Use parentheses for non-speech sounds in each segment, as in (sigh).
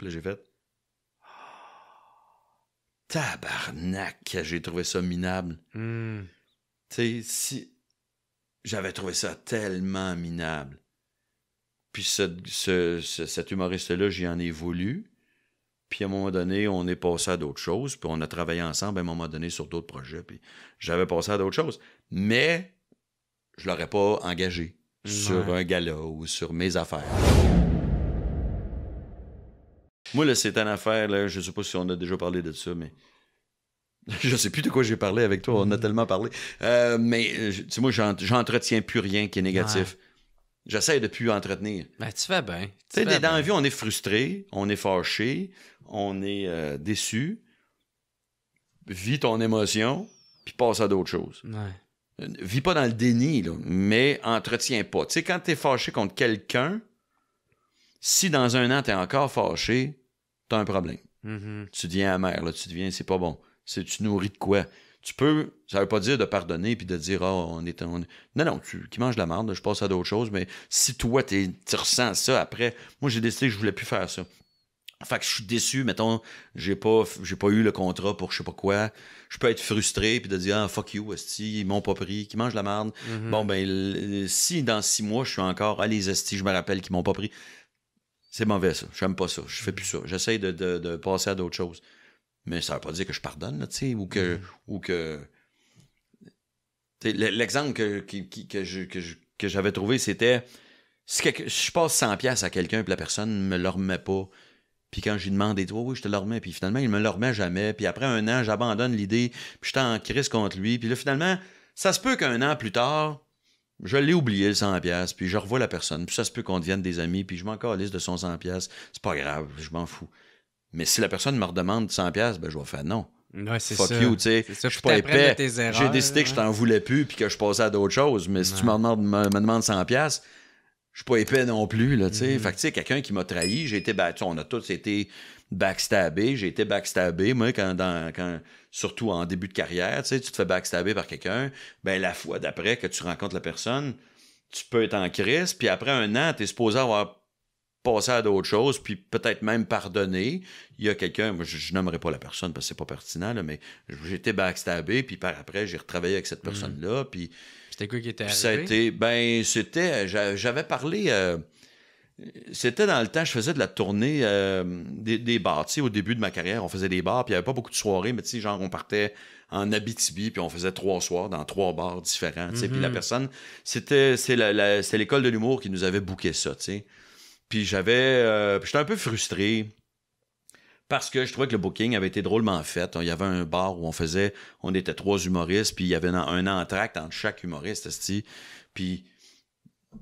Puis j'ai fait. (gasps) Tabarnak, j'ai trouvé ça minable. Hmm. Tu sais, si. J'avais trouvé ça tellement minable. Puis cet humoriste-là, j'y en ai voulu. Puis à un moment donné, on est passé à d'autres choses. Puis on a travaillé ensemble à un moment donné sur d'autres projets. Puis j'avais passé à d'autres choses. Mais je l'aurais pas engagé sur un gala ou sur mes affaires. Moi, là, c'est une affaire, là, je sais pas si on a déjà parlé de ça, mais. (laughs) Je ne sais plus de quoi j'ai parlé avec toi, on a mm. tellement parlé. Euh, mais, euh, tu sais, moi, j'entretiens plus rien qui est négatif. J'essaie de plus entretenir. Mais ben, tu fais bien. Tu sais, dans la vie, on est frustré, on est fâché, on est euh, déçu. Vis ton émotion, puis passe à d'autres choses. Ouais. Vis pas dans le déni, mais entretiens pas. Tu sais, quand tu es fâché contre quelqu'un, si dans un an tu es encore fâché, t'as un problème. Mm-hmm. Tu deviens amer, là, tu deviens, c'est pas bon. C'est, tu nourris de quoi? Tu peux, ça veut pas dire de pardonner puis de dire, ah, oh, on est. Non, non, tu, qui mange la merde, je passe à d'autres choses, mais si toi, tu ressens ça après, moi, j'ai décidé que je voulais plus faire ça. Fait que je suis déçu, mettons, j'ai pas, j'ai pas eu le contrat pour je sais pas quoi. Je peux être frustré puis de dire, ah, fuck you, esti, ils m'ont pas pris, qui mange la merde. Mm-hmm. Bon, ben, si dans six mois, je suis encore, ah, les esti, je me rappelle qu'ils m'ont pas pris c'est mauvais, ça. J'aime pas ça. Je fais plus ça. J'essaie de, passer à d'autres choses. Mais ça ne veut pas dire que je pardonne, tu sais, ou que. Mm-hmm. Ou que... L'exemple que, que, que, j'avais trouvé, c'était si, je passe 100 pièces à quelqu'un puis la personne ne me le remet pas, puis quand je lui demande, toi, oui, je te le remets, puis finalement, il ne me le remet jamais, puis après un an, j'abandonne l'idée, puis je suis en crise contre lui, puis là, finalement, ça se peut qu'un an plus tard, je l'ai oublié le 100 puis je revois la personne, puis ça se peut qu'on devienne des amis, puis je m'en liste de son 100 pièces, c'est pas grave, je m'en fous. Mais si la personne me redemande 100 pièces, ben je vais faire non. Ouais, Fuck ça. you, tu sais. Je suis pas épais. J'ai décidé que je hein. t'en voulais plus puis que je passais à d'autres choses, mais si tu me demandes, me, 100 pièces, je suis pas épais non plus, là, tu sais. Mm-hmm. Fait que, tu sais, quelqu'un qui m'a trahi, j'ai été battu. On a tous été backstabé. J'ai été backstabé, moi, quand, surtout en début de carrière, tu sais, tu te fais backstabé par quelqu'un, ben la fois d'après que tu rencontres la personne, tu peux être en crise, puis après un an, tu es supposé avoir passé à d'autres choses, puis peut-être même pardonner. Il y a quelqu'un, je, nommerai pas la personne parce que c'est pas pertinent, mais j'ai été backstabé, puis par après, j'ai retravaillé avec cette mm. personne-là, puis... C'était quoi qui était arrivé? Ça a été, ben, c'était... J'avais parlé... Euh, c'était dans le temps, je faisais de la tournée euh, des, bars. au début de ma carrière, on faisait des bars, puis il n'y avait pas beaucoup de soirées, mais tu sais, genre, on partait en Abitibi, puis on faisait trois soirs dans trois bars différents. Tu Puis la mhm. personne, c'était l'école de l'humour qui nous avait booké ça. Puis j'avais. Euh, j'étais un peu frustré parce que je trouvais que le booking avait été drôlement fait. Il y avait un bar où on faisait, on était trois humoristes, puis il y avait un entracte entre chaque humoriste, Puis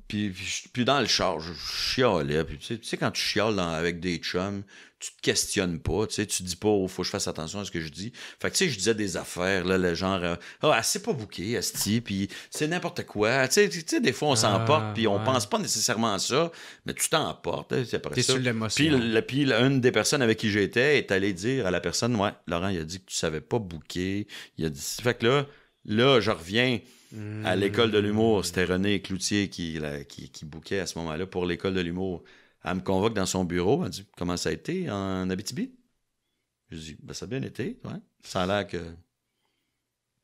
puis, puis, dans le char, je chialais. Puis, tu, sais, quand tu chioles avec des chums, tu te questionnes pas. Tu sais, tu dis pas, oh, faut que je fasse attention à ce que je dis. Fait que, tu sais, je disais des affaires, là, le genre, euh, ah, oh, pas bouqué, Asti, puis c'est n'importe quoi. Tu sais, des fois, on s'emporte, ah, puis on pense pas nécessairement à ça, mais tu t'emportes. Hein, c'est après sur Puis, le, puis une des personnes avec qui j'étais est allée dire à la personne, ouais, Laurent, il a dit que tu savais pas bouquer. Il a dit, fait que là, là, je reviens à hmm. l'école de l'humour, c'était René Cloutier qui, bouquait à ce moment-là pour l'école de l'humour. Elle me convoque dans son bureau. Elle dit Comment ça a été en Abitibi Je dis ben, Ça a bien été. Ouais. Hein. Ça a l'air que,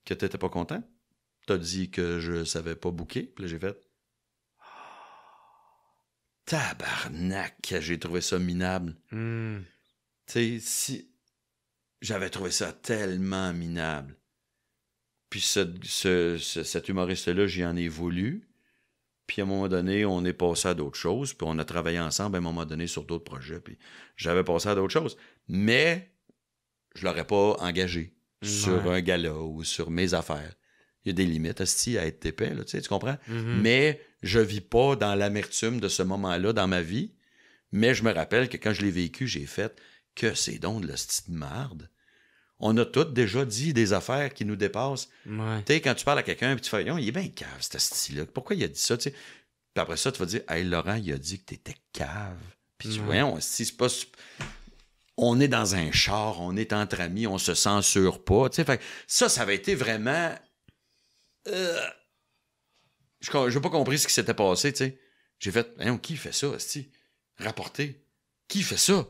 que tu n'étais pas content. Tu as dit que je savais pas bouquer. Puis là, j'ai fait (gasps) Tabarnak, j'ai trouvé ça minable. Hmm. Tu sais, si. J'avais trouvé ça tellement minable. Puis cet humoriste-là, j'y en ai voulu. Puis à un moment donné, on est passé à d'autres choses. Puis on a travaillé ensemble à un moment donné sur d'autres projets. Puis j'avais passé à d'autres choses. Mais je l'aurais pas engagé mm-hmm. sur un gala ou sur mes affaires. Il y a des limites à être épais, tu, comprends? Mm-hmm. Mais je vis pas dans l'amertume de ce moment-là dans ma vie. Mais je me rappelle que quand je l'ai vécu, j'ai fait que c'est donc de la petite marde on a toutes déjà dit des affaires qui nous dépassent. Tu sais, quand tu parles à quelqu'un, et tu fais, oh, il est bien cave, ce style-là. Pourquoi il a dit ça, Puis après ça, tu vas dire, hey, Laurent, il a dit que étais cave. Puis tu ouais. vois, c'est pas. On est dans un char, on est entre amis, on se censure pas. ça, ça avait été vraiment. Euh, je n'ai pas compris ce qui s'était passé, tu J'ai fait, qui fait ça, Asti? Rapporté. Qui fait ça?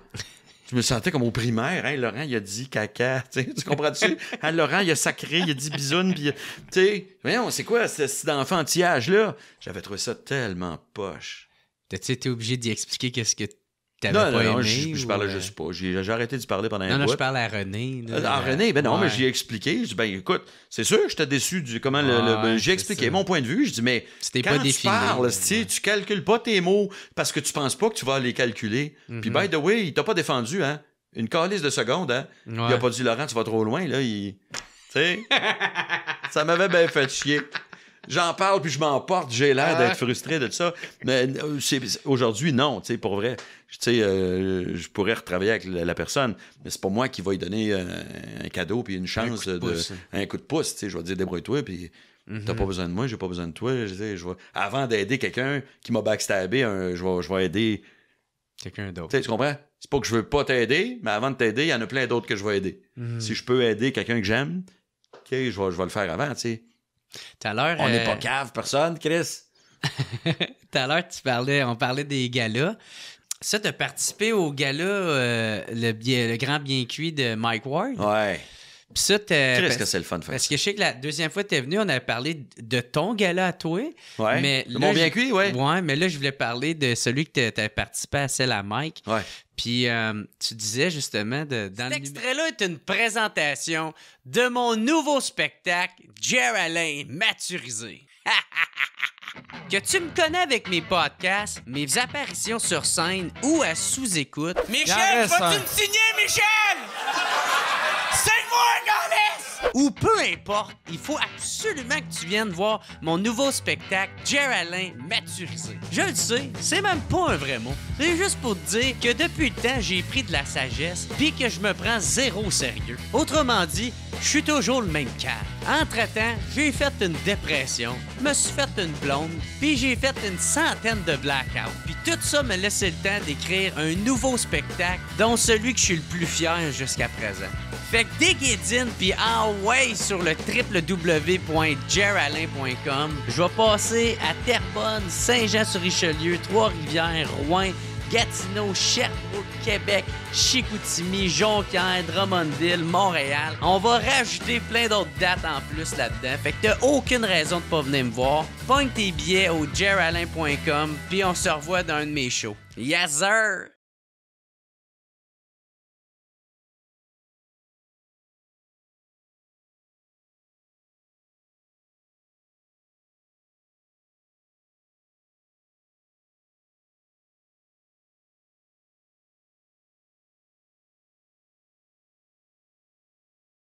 je me sentais comme au primaire. Hein, Laurent, il a dit caca. (laughs) tu comprends-tu? Hein, Laurent, il a sacré, il a dit bisounes, Puis, tu sais, c'est quoi cet, cet enfantillage-là? J'avais trouvé ça tellement poche. T'as-tu été obligé d'y expliquer qu'est-ce que non, Non, je, je parle euh? pas. J'ai, arrêté de parler pendant un Non, non, je parle à René. Euh, à René, ben non, mais j'ai expliqué. Je dis, ben écoute, c'est sûr, j'étais déçu du comment le. j'ai expliqué mon point de vue. Je dis, mais. C'était quand pas tu défini, parles, tu calcules pas tes mots parce que tu penses pas que tu vas les calculer. Puis, mm-hmm. by the way, il t'a pas défendu, hein. Une calice de seconde, hein. Il a pas dit, Laurent, tu vas trop loin, là. Il... Tu sais. (laughs) ça m'avait bien fait chier. J'en parle puis je m'emporte, j'ai l'air ah d'être frustré de ça. Mais euh, aujourd'hui, non, tu sais, pour vrai. Tu sais, euh, je pourrais retravailler avec la, personne, mais c'est pas moi qui vais lui donner euh, un cadeau puis une chance un coup de, pouce. Tu sais, je vais dire débrouille-toi puis tu T'as mm-hmm. pas besoin de moi, j'ai pas besoin de toi. Je je Avant d'aider quelqu'un qui m'a backstabé, je, vais, aider quelqu'un d'autre. Tu comprends? C'est pas que je veux pas t'aider, mais avant de t'aider, il y en a plein d'autres que je vais aider. Mm-hmm. Si je peux aider quelqu'un que j'aime, ok, je vais, je vais le faire avant, tu sais. On n'est euh, pas cave, personne, Chris. (laughs) Tout à l'heure, tu parlais, on parlait des galas. Ça, de participer participé au gala euh, le, le Grand Bien Cuit de Mike Ward. Ouais ça, que c'est le fun Parce que je sais que la deuxième fois que tu es venu, on avait parlé de ton gala à toi. Ouais. Mais bien cuit, ouais. mais là, je voulais parler de celui que tu participé à celle à Mike. Ouais. Puis euh, tu disais justement de, dans Cet extrait-là est une présentation de mon nouveau spectacle, Geraldine maturisé. (laughs) que tu me connais avec mes podcasts, mes apparitions sur scène ou à sous-écoute. Michel, vas-tu me signer, Michel ou peu importe, il faut absolument que tu viennes voir mon nouveau spectacle Geraldin maturisé. Je le sais, c'est même pas un vrai mot. C'est juste pour te dire que depuis le temps, j'ai pris de la sagesse puis que je me prends zéro sérieux. Autrement dit, je suis toujours le même cas. Entre-temps, j'ai fait une dépression, me suis fait une blonde, puis j'ai fait une centaine de blackouts. Puis tout ça me laissait le temps d'écrire un nouveau spectacle, dont celui que je suis le plus fier jusqu'à présent. Fait que dès puis en ah sur le www.geralain.com, je vais passer à Terrebonne, Saint-Jean-sur-Richelieu, Trois-Rivières, Rouen, Gatineau, Sherbrooke, Québec, Chicoutimi, Jonquière, Drummondville, Montréal. On va rajouter plein d'autres dates en plus là-dedans. Fait que t'as aucune raison de pas venir me voir. Pogne tes billets au geralain.com, puis on se revoit dans un de mes shows. Yes, sir!